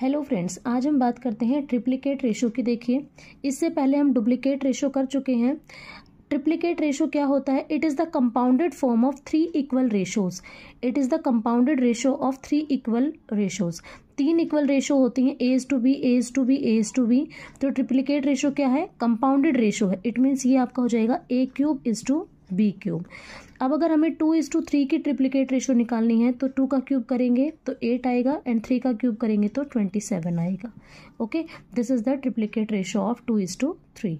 hello friends आज हम बात करते हैं ट्रिप्लिकेट रेशो की देखिए इससे पहले हम डुप्लीकेट रेशो कर चुके हैं ट्रिप्लिकेट रेशो क्या होता है it is the compounded form of three equal ratios it is the compounded ratio of three equal ratios तीन इक्वल रेशो होती हैं as to B as to B as to B तो triplicate ratio क्या है compounded ratio है it means ये आपका हो जाएगा A cube is to B cube अब अगर हमें टू इज़ टू थ्री की ट्रिप्लीकेट रेशो निकालनी है तो टू का क्यूब करेंगे तो एट आएगा एंड थ्री का क्यूब करेंगे तो ट्वेंटी सेवन आएगा okay this is the triplicate ratio of two is to three